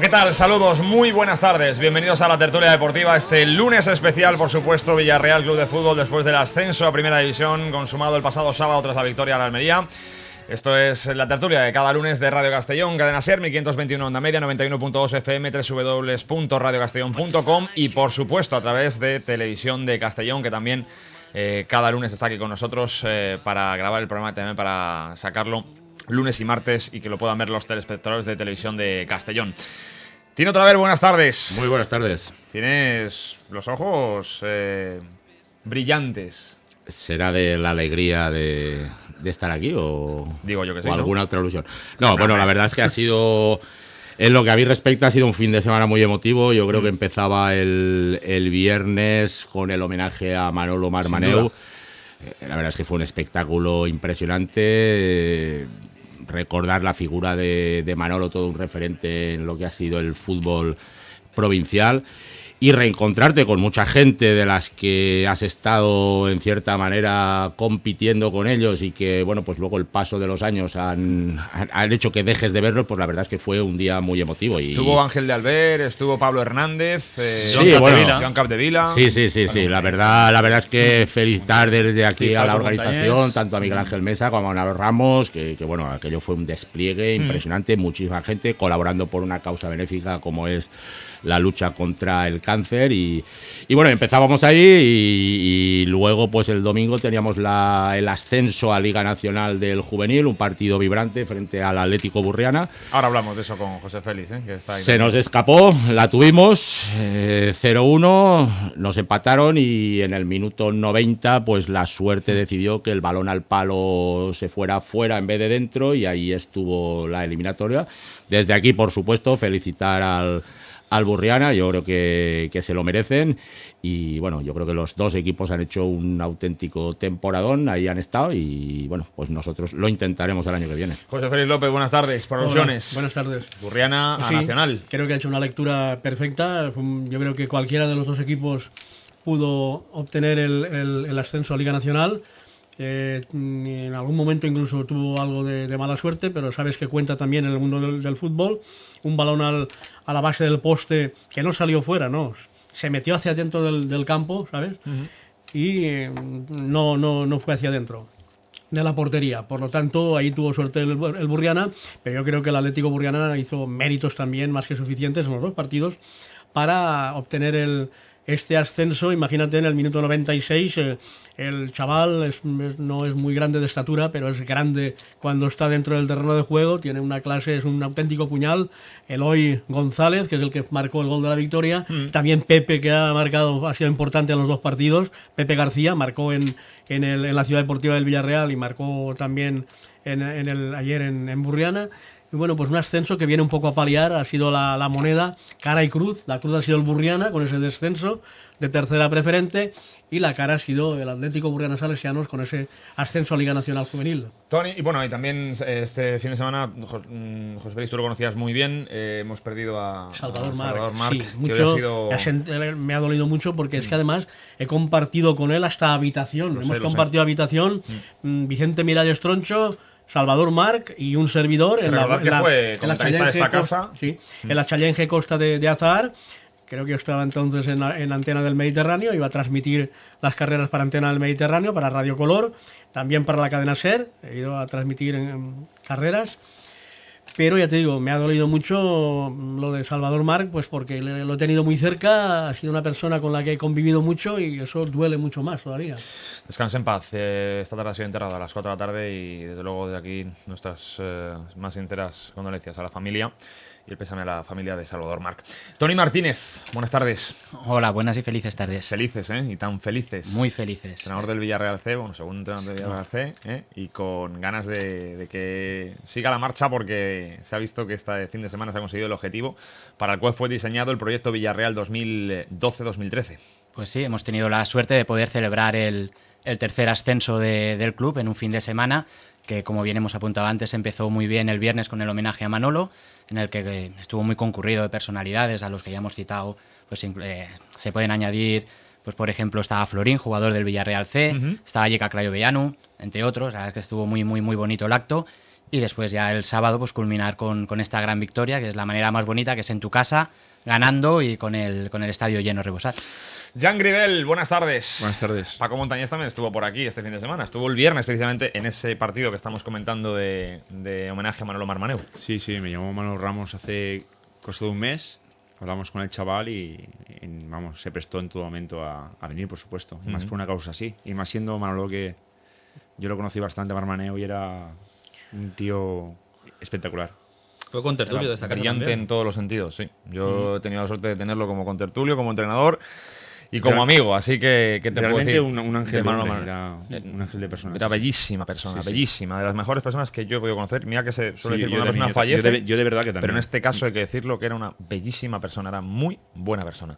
¿Qué tal? Saludos, muy buenas tardes. Bienvenidos a la tertulia deportiva este lunes especial, por supuesto, Villarreal Club de Fútbol después del ascenso a Primera División consumado el pasado sábado tras la victoria a la Almería. Esto es la tertulia de cada lunes de Radio Castellón, Cadena Ser, 1521 Onda Media, 91.2 FM, www.radiocastellón.com y por supuesto a través de Televisión de Castellón, que también eh, cada lunes está aquí con nosotros eh, para grabar el programa, también para sacarlo lunes y martes y que lo puedan ver los telespectadores de televisión de Castellón. Tino vez, buenas tardes. Muy buenas tardes. Tienes los ojos eh, brillantes. ¿Será de la alegría de, estar aquí o, Digo yo que alguna otra ilusión? No, bueno, la verdad es que ha sido, en lo que a mí respecta, ha sido un fin de semana muy emotivo. Yo creo mm. que empezaba el, el, viernes con el homenaje a Manolo Marmaneu. Eh, la verdad es que fue un espectáculo impresionante recordar la figura de, Manolo, todo un referente en lo que ha sido el fútbol provincial y reencontrarte con mucha gente de las que has estado en cierta manera compitiendo con ellos y que, bueno, pues luego el paso de los años han, han hecho que dejes de verlos, pues la verdad es que fue un día muy emotivo. Y... Estuvo Ángel de Alver, estuvo Pablo Hernández, eh, sí, John, Capdevila. Sí, sí, sí, sí. La verdad, la verdad es que felicitar desde aquí a la organización, tanto a Miguel Ángel Mesa como a Manuel Ramos, que, bueno, aquello fue un despliegue mm. impresionante, muchísima gente colaborando por una causa benéfica como es la lucha contra el cáncer y, bueno, empezábamos ahí y, luego pues el domingo teníamos la, el ascenso a Liga Nacional del Juvenil, un partido vibrante frente al Atlético Burriana. Ahora hablamos de eso con José Félix, ¿eh? que está Se nos escapó, la tuvimos, 0-1, eh, nos empataron y en el minuto 90 pues la suerte decidió que el balón al palo se fuera fuera en vez de dentro y ahí estuvo la eliminatoria. Desde aquí, por supuesto, felicitar al Alburriana, yo creo que, se lo merecen. Y bueno, yo creo que los dos equipos han hecho un auténtico temporadón, ahí han estado y bueno, pues nosotros lo intentaremos el año que viene. José Félix López, buenas tardes, Provisiones. buenas tardes. Burriana a Nacional. Creo que ha hecho una lectura perfecta. Yo creo que cualquiera de los dos equipos pudo obtener el ascenso a Liga Nacional eh, mm, en algún momento incluso tuvo algo de, mala suerte, pero sabes que cuenta también en el mundo del, fútbol. Un balón a la base del poste que no salió fuera, no, se metió hacia adentro del, campo, ¿sabes? Y mm, no, no, no fue hacia adentro de la portería. Por lo tanto, ahí tuvo suerte el, el, Burriana, pero yo creo que el Atlético Burriana hizo méritos también más que suficientes en los dos partidos para obtener el, este ascenso. Imagínate en el minuto 96, eh, el chaval no es muy grande de estatura, pero es grande cuando está dentro del terreno de juego, tiene una clase, es un auténtico puñal. Eloy González, que es el que marcó el gol de la victoria, mm. también Pepe, que ha marcado, ha sido importante en los dos partidos. Pepe García marcó en, la Ciudad Deportiva del Villarreal y marcó también en, el, ayer en, en Burriana. Y bueno, pues un ascenso que viene un poco a paliar, ha sido la, la moneda, cara y cruz. La cruz ha sido el Burriana con ese descenso de tercera preferente y la cara ha sido el Atlético Burriana Salesianos con ese ascenso a Liga Nacional Juvenil. Tony, y bueno, y también eh, este fin de semana, mm, José Félix, tú lo conocías muy bien, eh, hemos perdido a Salvador, a Marc, sí, eh, me ha dolido mucho porque es que además he compartido con él hasta habitación, hemos compartido habitación, mm. Mm, Vicente Miralles Troncho, Salvador Marc y un servidor en mm. la, Challenge Costa de, de Creo que estaba entonces en, Antena del Mediterráneo, iba a transmitir las carreras para Antena del Mediterráneo, para Radio Color, también para la cadena SER, he ido a transmitir en, carreras. Pero ya te digo, me ha dolido mucho lo de Salvador Marc, pues porque lo he tenido muy cerca, ha sido una persona con la que he convivido mucho y eso duele mucho más todavía. Descansa en paz. Eh, esta tarde ha sido enterrada a las 4 de la tarde y desde luego de aquí nuestras eh, más sinceras condolencias a la familia y el pésame a la familia de Salvador Marc. Tony Martínez, buenas tardes. Hola, buenas y felices tardes. Felices, ¿eh? Y tan felices. Muy felices. Entrenador del Villarreal C, bueno, segundo entrenador del Villarreal C, ¿eh? y con ganas de, de que siga la marcha porque se ha visto que este fin de semana se ha conseguido el objetivo para el cual fue diseñado el proyecto Villarreal 2012-2013. Pues sí, hemos tenido la suerte de poder celebrar el, tercer ascenso del club en un fin de semana que como bien hemos apuntado antes empezó muy bien el viernes con el homenaje a Manolo, en el que estuvo muy concurrido de personalidades a los que ya hemos citado, pues eh, se pueden añadir, pues por ejemplo estaba Florín, jugador del Villarreal C, estaba Yeka Clayo entre otros, la verdad que estuvo muy muy muy bonito el acto y después ya el sábado pues culminar con, esta gran victoria, que es la manera más bonita, que es en tu casa, ganando y con el, con el estadio lleno rebosar. Jan Gribel, buenas tardes. Buenas tardes. Paco Montañés también estuvo por aquí este fin de semana. Estuvo el viernes precisamente en ese partido que estamos comentando de, homenaje a Manolo Marmaneu. Sí, sí, me llamó Manolo Ramos hace cosa de un mes. Hablamos con el chaval y, vamos, se prestó en todo momento a, venir, por supuesto. más por una causa así. Y más siendo Manolo que yo lo conocí bastante, Marmaneu, y era un tío espectacular. Fue con tertulio de esta Brillante en todos los sentidos, sí. Yo mm. he tenido la suerte de tenerlo como contertulio, como entrenador y como amigo, así que te realmente decir? Un, ángel de, Era, eh, de persona. Era bellísima persona, bellísima, de las mejores personas que yo he podido conocer. Mira que se suele decir una persona yo, fallece. de, verdad que también. Pero en este caso hay que decirlo que era una bellísima persona, era muy buena persona.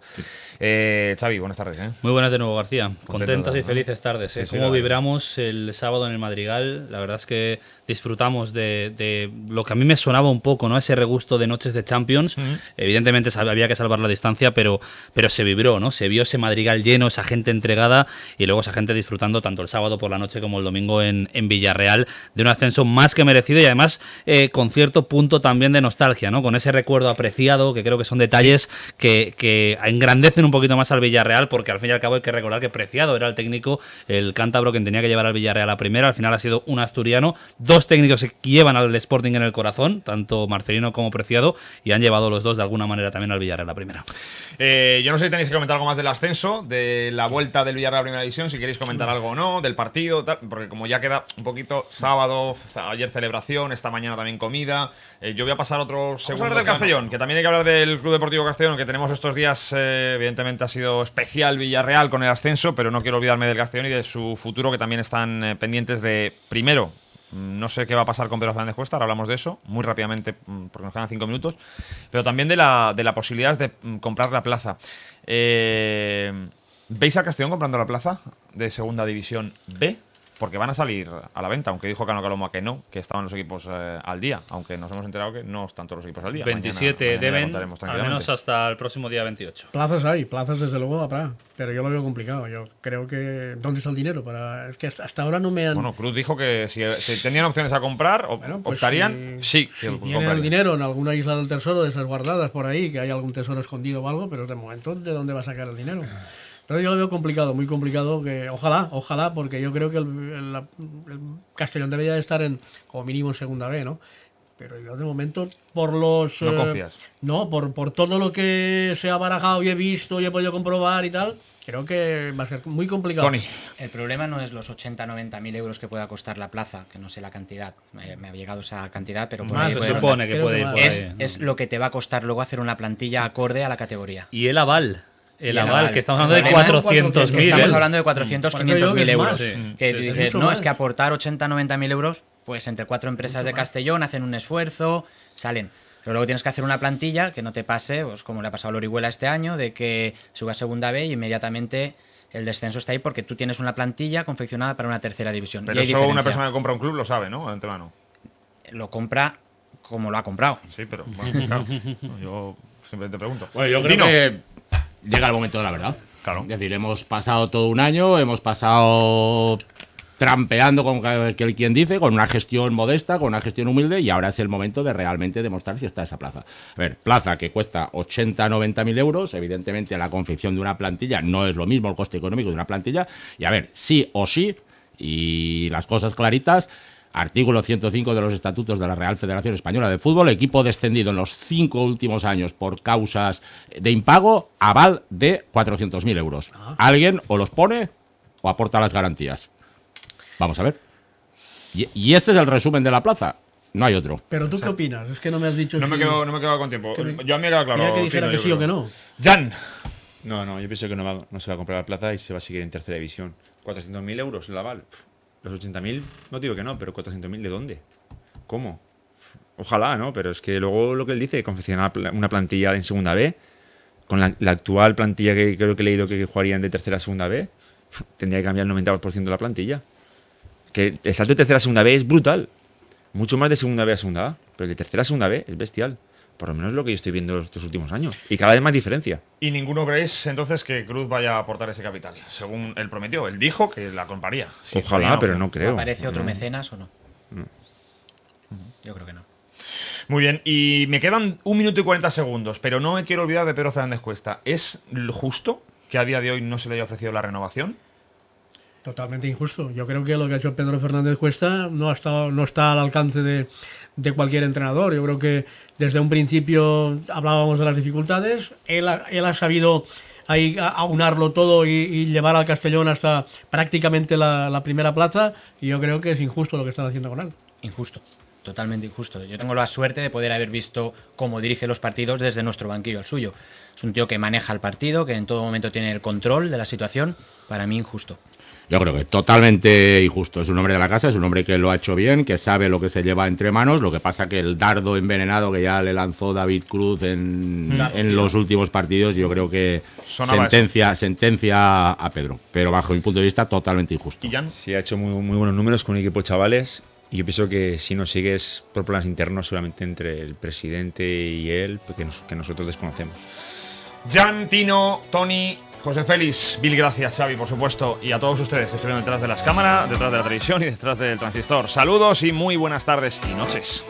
Eh, Xavi, buenas tardes. ¿eh? Muy buenas de nuevo, García. Contentas y felices tardes. ¿eh? Cómo vibramos el sábado en el Madrigal. La verdad es que disfrutamos de, lo que a mí me sonaba un poco, ¿no? Ese regusto de noches de Champions. Evidentemente había que salvar la distancia, pero, pero se vibró, ¿no? Se vio, ese madrigal lleno, esa gente entregada y luego esa gente disfrutando tanto el sábado por la noche como el domingo en, Villarreal de un ascenso más que merecido y además eh, con cierto punto también de nostalgia, ¿no? Con ese recuerdo apreciado, que creo que son detalles que, engrandecen un poquito más al Villarreal porque al fin y al cabo hay que recordar que Preciado era el técnico, el cántabro que tenía que llevar al Villarreal a la primera, al final ha sido un asturiano, dos técnicos que llevan al Sporting en el corazón, tanto Marcelino como Preciado, y han llevado los dos de alguna manera también al Villarreal a la primera. Eh, yo no sé si tenéis que comentar algo más del ascenso de la vuelta del Villarreal a Primera División, si queréis comentar algo o no, del partido, tal, porque como ya queda un poquito sábado, ayer celebración, esta mañana también comida, eh, yo voy a pasar otro segundo. hablar del Castellón, que también hay que hablar del Club Deportivo Castellón, que tenemos estos días, eh, evidentemente ha sido especial Villarreal con el ascenso, pero no quiero olvidarme del Castellón y de su futuro, que también están eh, pendientes de, primero, no sé qué va a pasar con Pedro Fernández Cuesta, ahora hablamos de eso, muy rápidamente, mm, porque nos quedan cinco minutos, pero también de la, de la posibilidad de mm, comprar la plaza. Eh, ¿Veis a Castellón comprando la plaza de Segunda División B? porque van a salir a la venta, aunque dijo Cano Caloma que no, que estaban los equipos eh, al día, aunque nos hemos enterado que no están todos los equipos al día. 27 deben, al menos hasta el próximo día 28. Plazas hay, plazas desde luego habrá, pero yo lo veo complicado. Yo creo que. ¿Dónde está el dinero? para Es que hasta ahora no me han. Bueno, Cruz dijo que si, tenían opciones a comprar, bueno, pues optarían. Si, sí, si tienen el dinero en alguna isla del tesoro de esas guardadas por ahí, que hay algún tesoro escondido o algo, pero de momento, ¿de dónde va a sacar el dinero? Pero yo lo veo complicado, muy complicado. que Ojalá, ojalá, porque yo creo que el, Castellón debería de estar en, como mínimo en segunda B, ¿no? Pero yo de momento, por los. No eh, confías. No, por, por todo lo que se ha barajado y he visto y he podido comprobar y tal, creo que va a ser muy complicado. El problema no es los 80, 90 mil euros que pueda costar la plaza, que no sé la cantidad, eh, me, ha llegado esa cantidad, pero por se supone que puede ir es lo que te va a costar luego hacer una plantilla acorde a la categoría. Y el aval el aval, que estamos hablando de 400.000. Estamos ¿eh? hablando de 400, 500.000 euros. Que dices, no, es que aportar 80, 90.000 euros, pues entre cuatro empresas de Castellón hacen un esfuerzo, salen. Pero luego tienes que hacer una plantilla que no te pase, pues, como le ha pasado a Lorihuela este año, de que suba a segunda B y inmediatamente el descenso está ahí porque tú tienes una plantilla confeccionada para una tercera división. Pero eso una persona que compra un club lo sabe, ¿no? De antemano. Lo compra como lo ha comprado. Sí, pero bueno, claro. Yo simplemente pregunto. Bueno, yo creo que llega el momento de la verdad. Claro. Es decir, hemos pasado todo un año, hemos pasado trampeando con quien dice, con una gestión modesta, con una gestión humilde, y ahora es el momento de realmente demostrar si está esa plaza. A ver, plaza que cuesta 80, 90 mil euros, evidentemente la confección de una plantilla no es lo mismo el coste económico de una plantilla, y a ver, sí o sí, y las cosas claritas, Artículo 105 de los estatutos de la Real Federación Española de Fútbol, equipo descendido en los cinco últimos años por causas de impago, aval de 400.000 euros. Ah. Alguien o los pone o aporta las garantías. Vamos a ver. Y, este es el resumen de la plaza. No hay otro. Pero tú qué opinas? Es que no me has dicho. No, me, quedo, no me he con tiempo. Yo a mí me claro. que dijera que sí o que no. ¡Jan! No, no, yo pienso que no, se va a comprar la plata y se va a seguir en tercera división. 400.000 euros el aval. Los 80.000, no digo que no, pero 400.000 ¿de dónde? ¿Cómo? Ojalá, ¿no? Pero es que luego lo que él dice, confeccionar una plantilla en segunda B, con la, actual plantilla que creo que he leído que jugarían de tercera a segunda B, tendría que cambiar el 90% de la plantilla. Que el salto de tercera a segunda B es brutal. Mucho más de segunda B a segunda A, pero de tercera a segunda B es bestial. Por lo menos lo que yo estoy viendo estos últimos años. Y cada vez más diferencia. Y ninguno creéis entonces que Cruz vaya a aportar ese capital, según él prometió. Él dijo que la compraría. Ojalá, pero no creo. ¿Aparece otro mecenas o no? Mm. Yo creo que no. Muy bien, y me quedan un minuto y 40 segundos, pero no me quiero olvidar de Pedro Fernández Cuesta. ¿Es justo que a día de hoy no se le haya ofrecido la renovación? Totalmente injusto. Yo creo que lo que ha hecho Pedro Fernández Cuesta no, no está al alcance de, de cualquier entrenador. Yo creo que desde un principio hablábamos de las dificultades, él ha, sabido ahí aunarlo todo y, llevar al Castellón hasta prácticamente la, la, primera plaza y yo creo que es injusto lo que están haciendo con él. Injusto. Totalmente injusto. Yo tengo la suerte de poder haber visto cómo dirige los partidos desde nuestro banquillo al suyo. Es un tío que maneja el partido, que en todo momento tiene el control de la situación. Para mí injusto. Yo creo que totalmente injusto. Es un hombre de la casa, es un hombre que lo ha hecho bien, que sabe lo que se lleva entre manos. Lo que pasa que el dardo envenenado que ya le lanzó David Cruz en, mm. los últimos partidos, yo creo que sentencia, a Pedro. Pero bajo mi punto de vista, totalmente injusto. Se ha hecho muy, buenos números con un equipo chavales. Y yo pienso que si no sigues por problemas internos, solamente entre el presidente y él, pues que, nosotros desconocemos. Jan, Tino, Tony, José Félix, mil gracias Xavi, por supuesto, y a todos ustedes que estuvieron detrás de las cámaras, detrás de la televisión y detrás del transistor. Saludos y muy buenas tardes y noches.